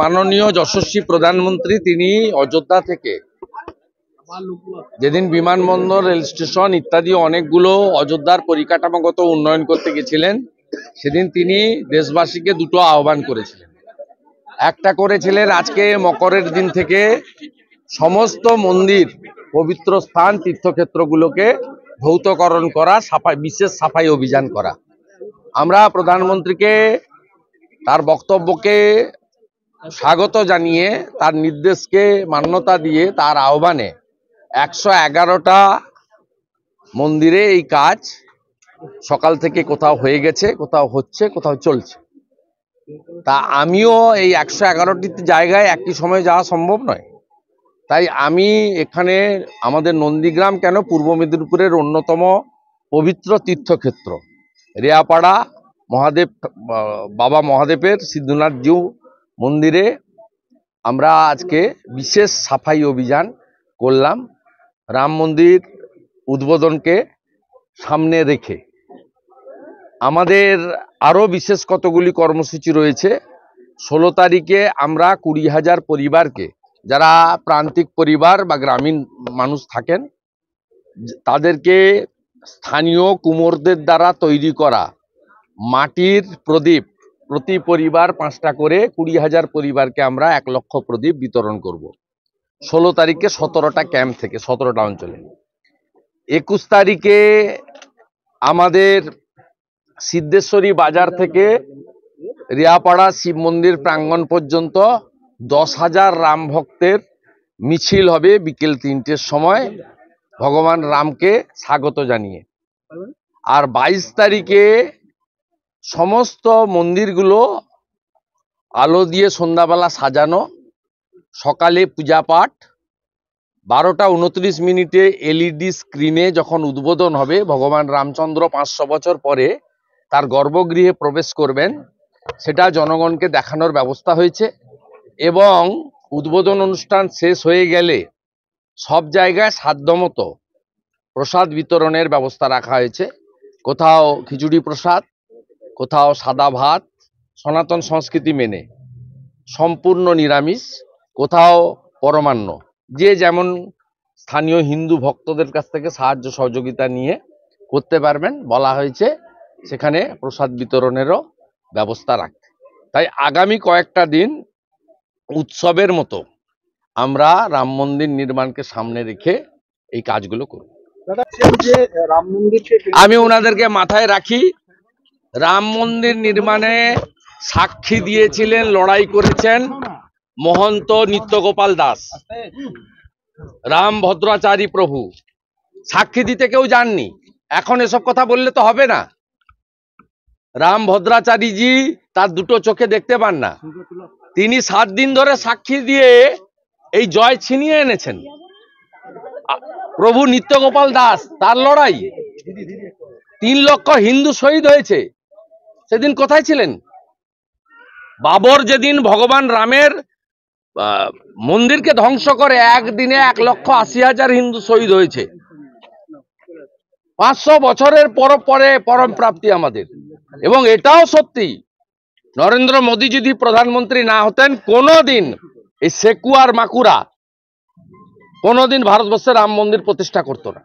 মাননীয় যশস্বী প্রধানমন্ত্রী তিনি অযোধ্যা থেকে যেদিন বিমানবন্দর রেল স্টেশন ইত্যাদি অনেকগুলো অযোধ্যার পরিকাঠামোগত উন্নয়ন করতে গেছিলেন সেদিন তিনি দেশবাসীকে দুটো আহ্বান করেছিলেন একটা করেছিলেন আজকে মকরের দিন থেকে সমস্ত মন্দির পবিত্র স্থান তীর্থক্ষেত্রগুলোকে ভৌতকরণ করা সাফাই বিশেষ সাফাই অভিযান করা আমরা প্রধানমন্ত্রীকে তার বক্তব্যকে স্বাগত জানিয়ে তার নির্দেশকে মান্যতা দিয়ে তার আহ্বানে একশো এগারোটা মন্দিরে এই কাজ সকাল থেকে কোথাও হয়ে গেছে কোথাও হচ্ছে কোথাও চলছে তা আমিও এই একশো এগারোটি জায়গায় একই সময় যাওয়া সম্ভব নয় তাই আমি এখানে আমাদের নন্দীগ্রাম কেন পূর্ব মেদিনীপুরের অন্যতম পবিত্র তীর্থক্ষেত্র রেয়াপাড়া মহাদেব বাবা মহাদেবের সিদ্ধনাথজিউ মন্দিরে আমরা আজকে বিশেষ সাফাই অভিযান করলাম রাম মন্দির উদ্বোধনকে সামনে রেখে আমাদের আরও বিশেষ কতগুলি কর্মসূচি রয়েছে ষোলো তারিখে আমরা কুড়ি হাজার পরিবারকে যারা প্রান্তিক পরিবার বা গ্রামীণ মানুষ থাকেন তাদেরকে স্থানীয় কুমোরদের দ্বারা তৈরি করা মাটির প্রদীপ প্রতি পরিবার পাঁচটা করে কুড়ি হাজার পরিবারকে আমরা এক লক্ষ প্রদীপ বিতরণ করব। ষোলো তারিখে সতেরোটা ক্যাম্প থেকে সতেরোটা অঞ্চলে একুশ তারিখে আমাদের সিদ্ধেশ্বরী বাজার থেকে রিয়াপাড়া শিব মন্দির প্রাঙ্গণ পর্যন্ত দশ হাজার রাম ভক্তের মিছিল হবে বিকেল তিনটের সময় ভগবান রামকে স্বাগত জানিয়ে আর বাইশ তারিখে সমস্ত মন্দিরগুলো আলো দিয়ে সন্ধ্যাবেলা সাজানো সকালে পূজা পাঠ বারোটা উনত্রিশ মিনিটে এলইডি স্ক্রিনে যখন উদ্বোধন হবে ভগবান রামচন্দ্র পাঁচশো বছর পরে তার গর্ভগৃহে প্রবেশ করবেন সেটা জনগণকে দেখানোর ব্যবস্থা হয়েছে এবং উদ্বোধন অনুষ্ঠান শেষ হয়ে গেলে সব জায়গায় সাধ্যমতো প্রসাদ বিতরণের ব্যবস্থা রাখা হয়েছে কোথাও খিচুড়ি প্রসাদ কোথাও সাদা ভাত সনাতন সংস্কৃতি মেনে সম্পূর্ণ নিরামিষ কোথাও পরমান্ন যে যেমন স্থানীয় হিন্দু ভক্তদের কাছ থেকে সাহায্য সহযোগিতা নিয়ে করতে পারবেন বলা হয়েছে সেখানে প্রসাদ বিতরণেরও ব্যবস্থা রাখতে তাই আগামী কয়েকটা দিন উৎসবের মতো আমরা রাম মন্দির নির্মাণকে সামনে রেখে এই কাজগুলো করব আমি ওনাদেরকে মাথায় রাখি রাম মন্দির নির্মাণে সাক্ষী দিয়েছিলেন লড়াই করেছেন মহন্ত নিত্যগোপাল দাস রাম ভদ্রাচারী প্রভু সাক্ষী দিতে কেউ যাননি এখন এসব কথা বললে তো হবে না রাম ভদ্রাচারীজি তার দুটো চোখে দেখতে পান না তিনি সাত দিন ধরে সাক্ষী দিয়ে এই জয় ছিনিয়ে এনেছেন প্রভু নিত্যগোপাল দাস তার লড়াই তিন লক্ষ হিন্দু শহীদ হয়েছে সেদিন কোথায় ছিলেন বাবর যেদিন ভগবান রামের মন্দিরকে ধ্বংস করে একদিনে এক লক্ষ আশি হাজার হিন্দু শহীদ হয়েছে পাঁচশো বছরের পর পরে পরম প্রাপ্তি আমাদের এবং এটাও সত্যি নরেন্দ্র মোদী যদি প্রধানমন্ত্রী না হতেন কোনোদিন এই সেকুয়ার মাকুরা কোনোদিন ভারতবর্ষে রাম মন্দির প্রতিষ্ঠা করতো না